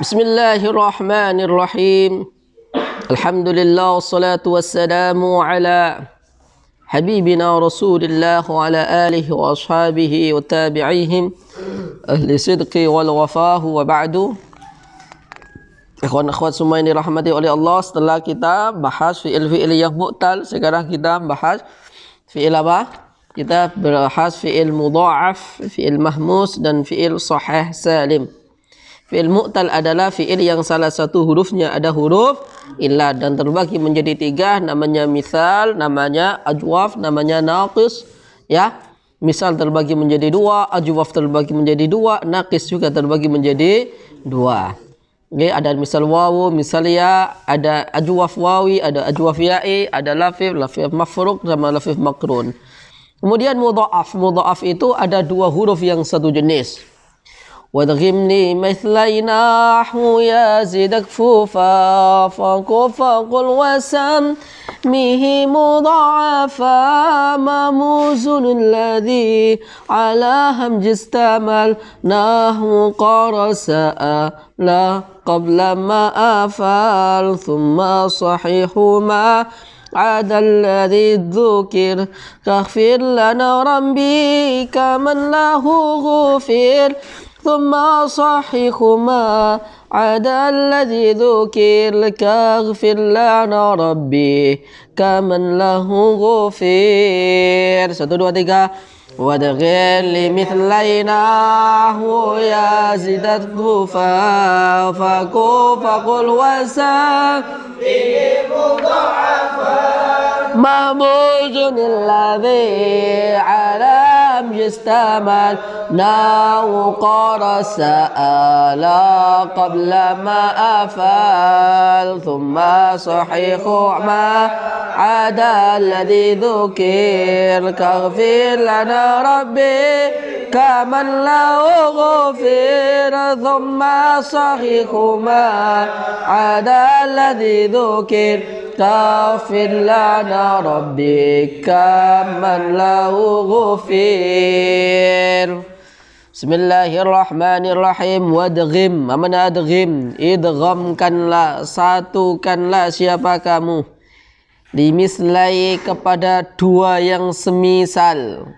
بسم الله الرحمن الرحيم الحمد لله والصلاة والسلام على حبيبنا رسول الله وعلى آله وأصحابه وتابعيهم أهل صدق والوفاء وبعد إخوان أخوات سمعين رحمة الله الله استلا كتاب بحث في الفي إلي مؤتل سكرة كتاب بحث في إلى با كتاب بحث في المضاعف في المهموس دن في الصحيح سالم Fi'il mu'tal adalah fi'il yang salah satu hurufnya ada huruf ilah dan terbagi menjadi tiga namanya misal, namanya ajwaf, namanya naqis ya. Misal terbagi menjadi dua, ajwaf terbagi menjadi dua, naqis juga terbagi menjadi dua. Oke, ada misal wawu, misal ya, ada ajwaf wawi, ada ajwaf ya'i, ada lafif, lafif mafruq sama lafif makrun. Kemudian mudha'af, mudha'af itu ada dua huruf yang satu jenis. وادغمني مثل نحو يزيد كفوفا فانكو فانقل مضعفا ما موزن الذي على همج استمل نحو قرساء لا قبل ما أفال ثم صحيح ما عاد الذي ذكر تغفر لنا ربي كمن له غفر ثم صحيحهما عدا الذي ذكر لك اغفر لنا ربي كمن له غفير 1, 2, 3. مثلينا لمثليناه يا زدت الضفا فكو فقل وسام به مضعفا محمود الذي على ناو قرس آلا قبل ما أفال ثم صحيح ما عدا الذي ذكر كغفر لنا ربي كمن له غفر ثم صحيحهما عدا الذي ذكر كافر لنا ربي كمن له غفر Bismillahirrahmanirrahim Wadghim Aman adghim Idghamkanlah Satukanlah siapa kamu Dimislai kepada dua yang semisal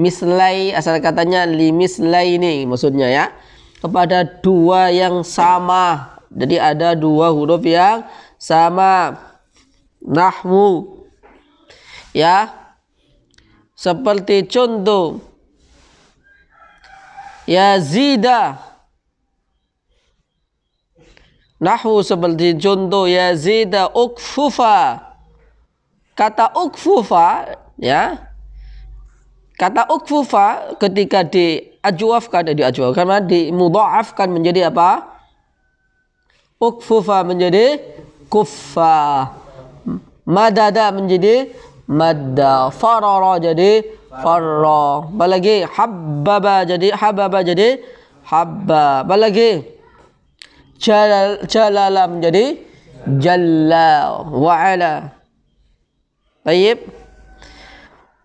mislai asal katanya limislai ini maksudnya ya kepada dua yang sama jadi ada dua huruf yang sama nahmu ya seperti contoh ya zida nahmu seperti contoh ya zida ukfufa Kata ukfufa ya Kata ukfufa ketika diajuafkan, eh, diajuafkan, di menjadi apa? Ukfufa menjadi kuffa. Madada menjadi madda. Farara jadi farra. Balagi habbaba jadi hababa jadi habba. Balagi jalal, jalala menjadi jalla Waala. Baik.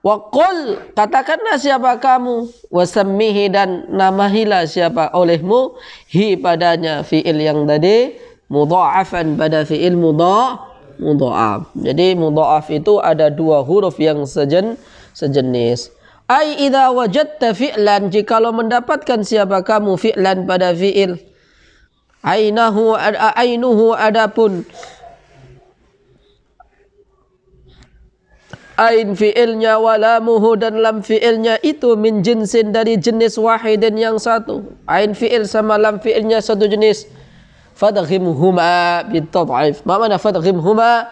Wakul katakanlah siapa kamu wasamihi dan namahilah siapa olehmu hi padanya fiil yang tadi mudhaafan pada fiil mudha mudhaaf. Jadi mudhaaf itu ada dua huruf yang sejen sejenis. Ai idza wajadta fi'lan jikalau mendapatkan siapa kamu fi'lan pada fiil ainahu ainuhu adapun ain fiilnya walamuhu dan lam fiilnya itu min jinsin dari jenis wahidin yang satu ain fiil sama lam fiilnya satu jenis fadghimhuma bitad'if ma mana fadghimhuma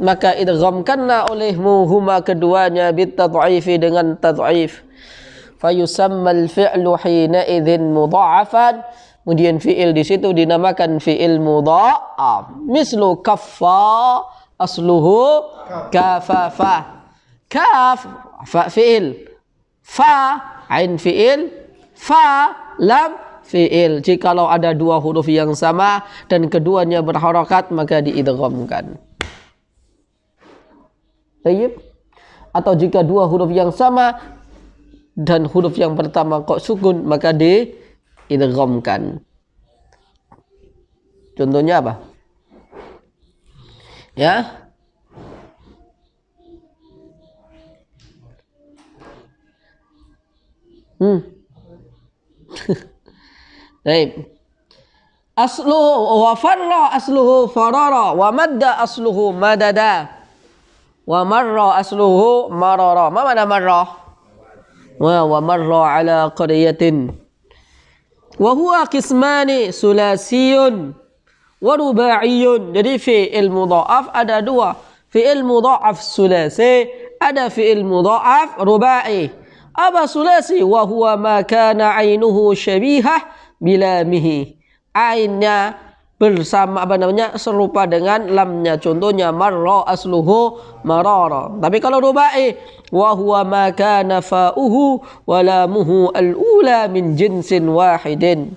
maka idghamkanna olehmu huma keduanya bitad'ifi dengan tad'if fayusamma al-fi'lu hina idzin mudha'afan kemudian fiil di situ dinamakan fiil mudha'af mislu kaffa asluhu kafafa kaf fa fi'il fa ain fi'il fa lam fi'il jikalau ada dua huruf yang sama dan keduanya berharokat maka diidghamkan Tayyib atau jika dua huruf yang sama dan huruf yang pertama kok sukun maka diidghamkan contohnya apa يا طيب أصله وفر أصله فرارا ومد أصله مددا ومر أصله مرارا ما معنى مر ومر على قرية وهو قسمان ثلاثي wa rubaiyun. Jadi fi'il mudha'af ada dua. Fi'il mudha'af sulasi, ada fi'il mudha'af rubai. Apa sulasi? Wa huwa ma kana ainuhu syabihah bilamihi. Ainnya bersama apa namanya serupa dengan lamnya contohnya marra asluhu marara tapi kalau rubai wa huwa ma kana fa'uhu wa lamuhu al-ula min jinsin wahidin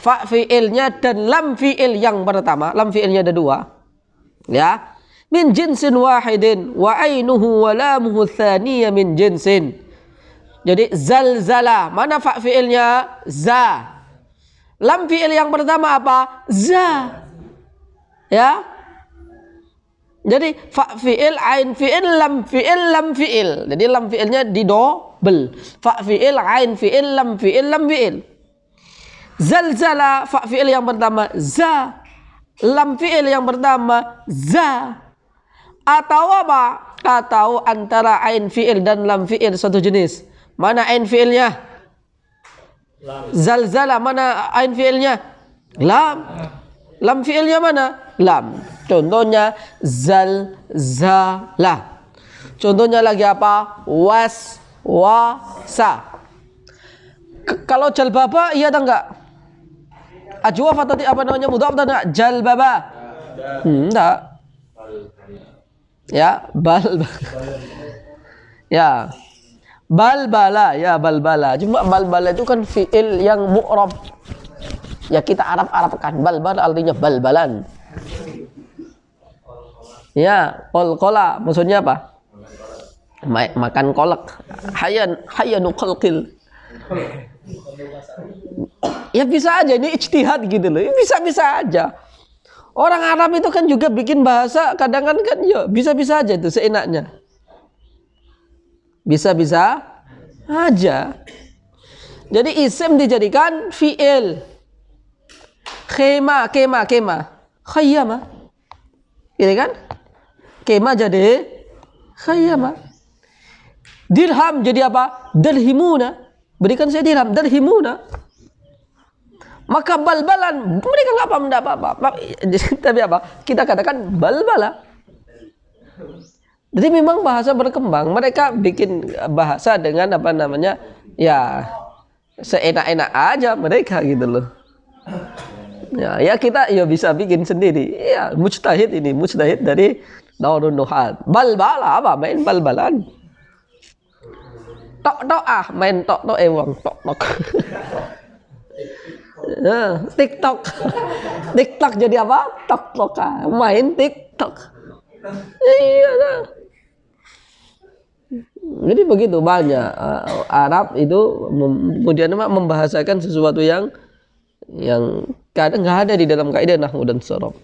fa fiilnya dan lam fiil yang pertama, lam fiilnya ada dua. Ya. Min jinsin wahidin wa ainuhu wa lamuhu thaniya min jinsin. Jadi zalzala, mana fa fiilnya? Za. Lam fiil yang pertama apa? Za. Ya. Jadi fa fiil ain fiil lam fiil lam fiil. Jadi lam fiilnya didobel. Fa fiil ain fiil lam fiil lam fiil. Zalzala fa fi'il yang pertama za. Lam fi'il yang pertama za. Atau apa? Atau antara ain fi'il dan lam fi'il satu jenis. Mana ain fi'ilnya? Zalzala mana ain fi'ilnya? Lam. Lam fi'ilnya mana? Lam. Contohnya zalzala. Contohnya lagi apa? Was wasa. K kalau jalbaba iya atau enggak? Ajwaf tadi apa namanya mudhaf dan jalbaba? Hmm, enggak. Ya, bal. ya. bal bala, ya bal bala. Cuma bal bala itu kan fiil yang mu'rab. Ya kita Arab-Arabkan. Balbala artinya bal balbalan. Ya, kol kola maksudnya apa? Makan kolak. Hayan, hayanu kolkil. Ya bisa aja ini ijtihad gitu loh. Ya bisa-bisa aja. Orang Arab itu kan juga bikin bahasa kadang kan kan ya bisa-bisa aja itu seenaknya. Bisa-bisa aja. Jadi isim dijadikan fi'il. Khema, kema, kema. Khayyama. Gitu kan? Kema jadi khayyama. Dirham jadi apa? Dalhimuna. Berikan saya dirham. Darhimuna. Maka balbalan. Mereka nggak paham, apa-apa. Tapi apa? Kita katakan balbala. Jadi memang bahasa berkembang. Mereka bikin bahasa dengan apa namanya? Ya seenak-enak aja mereka gitu loh. Ya, ya kita ya bisa bikin sendiri. Ya, mujtahid ini, mujtahid dari Daurun Nuhat. Balbala apa? Main balbalan tok tok ah main tok tok ewang eh, tok tok eh, TikTok TikTok jadi apa tok tok ah main TikTok iya nah. jadi begitu banyak eh, Arab itu kemudian membahasakan sesuatu yang yang kadang nggak ada di dalam kaidah nahwu dan sorok.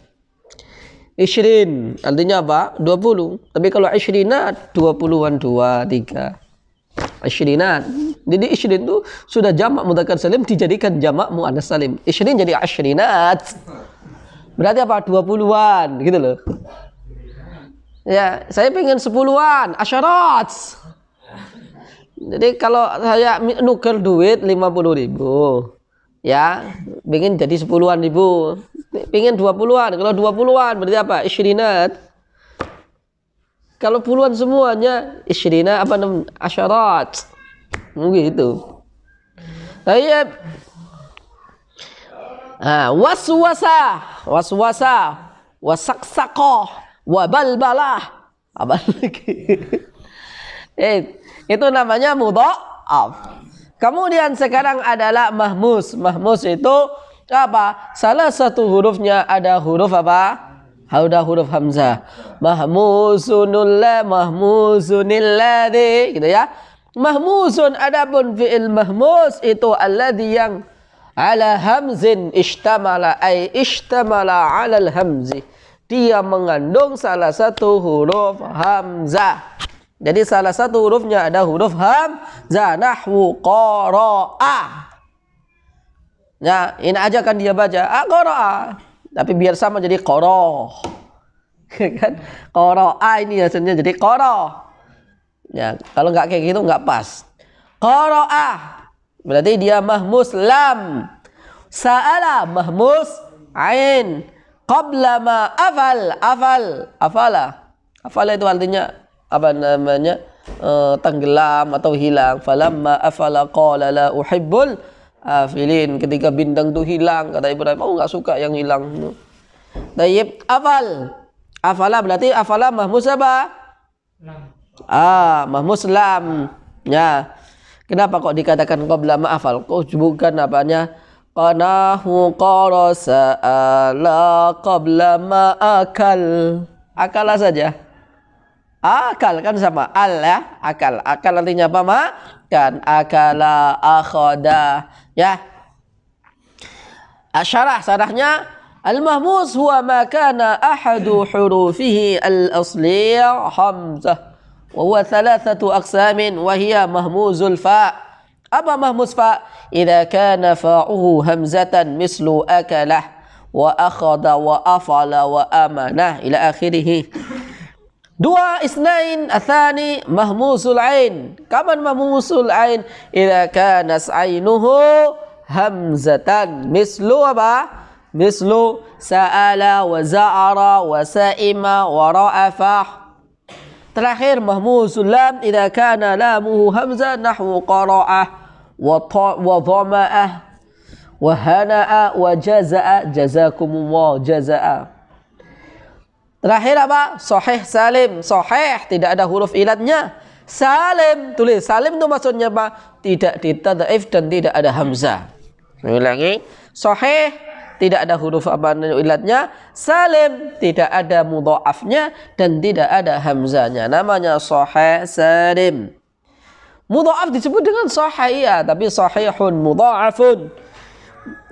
Ishrin artinya apa? 20. Tapi kalau ishrina 20-an 2, 3. Ashrinat. Jadi ishrin itu sudah jamak mudzakkar salim dijadikan jamak muannas salim. Ishrin jadi ashrinat. Berarti apa? dua puluhan gitu loh. Ya, saya pengen sepuluhan, asyarat. Jadi kalau saya nuker duit lima puluh ribu, ya, pengen jadi sepuluhan ribu, pengen dua puluhan. Kalau dua puluhan berarti apa? Ishrinat. Kalau puluhan semuanya isrina apa enam asyarat. Begitu. Tayyib. Nah, eh, waswasa, waswasa, wasaksako, wabalbalah. Apa lagi? eh, itu namanya mudha'af. Kemudian sekarang adalah mahmus. Mahmus itu apa? Salah satu hurufnya ada huruf apa? Haudah huruf hamzah. Mahmusunul la mahmusunil ladzi gitu ya. Mahmusun adapun fi'il mahmus itu alladzi yang ala hamzin ishtamala ay ishtamala ala hamzi. Dia mengandung salah satu huruf hamzah. Jadi salah satu hurufnya ada huruf hamzah nahwu qara'a. Nah, ini aja kan dia baca. Aqra'a. Ah, tapi biar sama jadi koro ya kan koro a ini hasilnya jadi koro ya kalau nggak kayak gitu nggak pas koro a berarti dia mahmus lam saala mahmus ain qabla ma afal afal afala afala itu artinya apa namanya uh, tenggelam atau hilang falamma afala qala la uhibbul afilin ah, ketika bintang itu hilang kata Ibrahim aku oh, nggak suka yang hilang Tayyib afal afala berarti afala mahmus apa ah mahmus ya kenapa kok dikatakan qabla ma'afal kok bukan apanya qanahu qarasa ala qabla ma'akal akala saja akal kan sama al ya akal akal artinya apa Kan akala akhoda Ya. Asyarah sarahnya al mahmuz huwa ma kana ahadu hurufihi al-asli hamzah wa huwa thalathatu aqsamin wa hiya mahmuzul fa apa mahmuz fa idza kana fa'uhu hamzatan mislu akalah wa akhadha wa afala wa amana ila akhirih دوا اثنين الثاني مهموس العين كما مهموس العين إذا كانت عينه همزة مثل وبا مثل سأل وزعر وسائم ورأف تلاخير مهموس اللام إذا كان لامه همزة نحو قراءة وظمأه وهنأ وجزأ جزاكم الله جزاء Terakhir apa? Soheh salim. Soheh tidak ada huruf ilatnya. Salim tulis. Salim itu maksudnya apa? Tidak ditadaif dan tidak ada hamzah. Ulangi. Soheh tidak ada huruf apa ilatnya. Salim tidak ada mudhaafnya dan tidak ada hamzahnya. Namanya soheh salim. Mudhaaf disebut dengan soheh ya, tapi sohehun mudhaafun.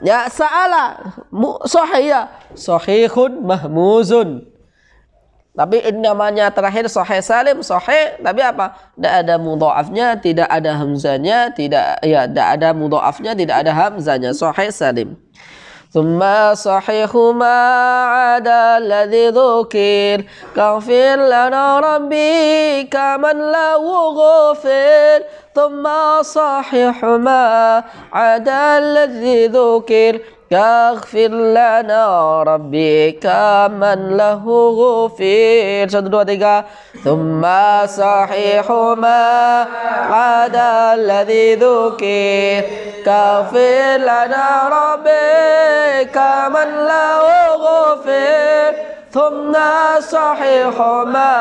Ya, sa'ala soheh ya, sohihun mahmuzun. Tapi namanya terakhir sahih salim sahih, tapi apa? Tidak ada mudhaafnya, tidak ada hamzanya, tidak ya tidak ada mudhaafnya, tidak ada hamzanya. Sahih salim. ثم صحيح ما عدا الذي ذكر كغفر لنا ربي كمن له غفر ثم صحيح ما عدا الذي ذكر يغفر لنا ربي كمن له غفير شدوا ديكا ثم صحيح ما عدا الذي ذكر كغفر لنا ربي كمن له غفير ثم صحيح ما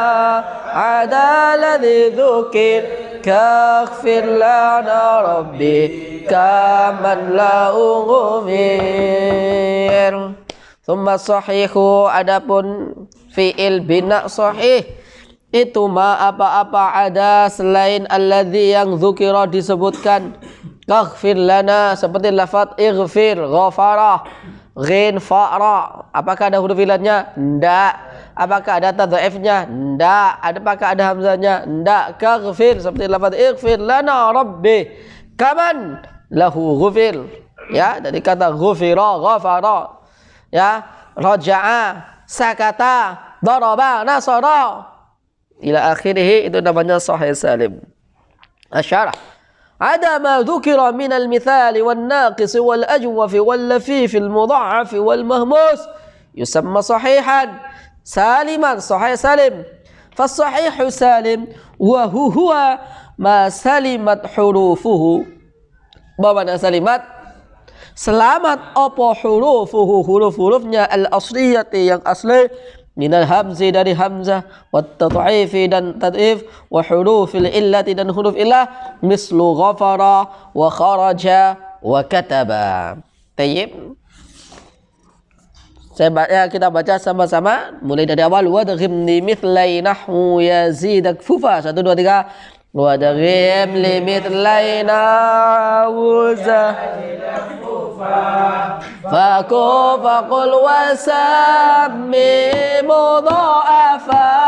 عدا الذي ذكر كاغفر لنا ربي كمن لا غمير ثم صحيح adapun fiil bina sahih itu ma apa-apa ada selain alladzi yang dzukira disebutkan kaghfir lana seperti lafaz ighfir ghafarah Ghin, fara, Apakah ada huruf ilatnya? Ndak. Apakah ada tadhaifnya? Ndak. Apakah ada hamzanya? Ndak. Kaghfir seperti lafaz ighfir lana rabbi. Kaman lahu ghufir. Ya, dari kata ghufira, ghafara. Ya, raja'a, sakata, daraba, nasara. Ila akhirih itu namanya sahih salim. Asyarah. عدا ما ذكر من المثال والناقص والأجوف واللفيف المضعف والمهموس يسمى صحيحا سالما صحيح سالم فالصحيح سالم وهو هو ما سلمت حروفه بمعنى سلمت سلامت أبو حروفه حروف حروفنا الأصلية asliyati minal hamzi dari hamzah wa tat'ifi dan tat'if wa hurufil illati dan huruf illah mislu ghafara wa kharaja wa kataba tayyib saya baca, kita baca sama-sama mulai dari awal wadghimni mithlai nahwu yazidak fufa 1 2 3 wadghim li mithlai nahwu yazidak فكو فقل وسمي مضاعفا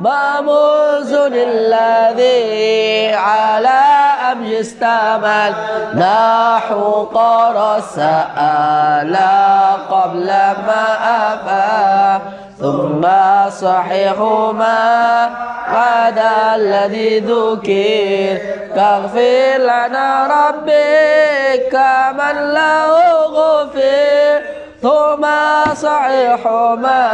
مموز الذي على أبي استمل نحو قرص ألا قبل ما أفا ثم صحيحهما بعد الذي ذكر فاغفر لنا ربي كمن له غفر ثم صحيحهما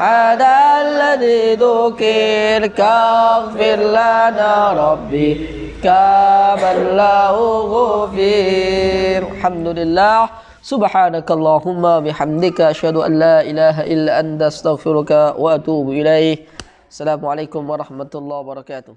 بعد الذي ذكر كاغفر لنا ربي كمن له غفر الحمد لله subhanakallahumma bihamdika asyhadu an la ilaha illa anta astaghfiruka wa atubu ilaih assalamualaikum warahmatullahi wabarakatuh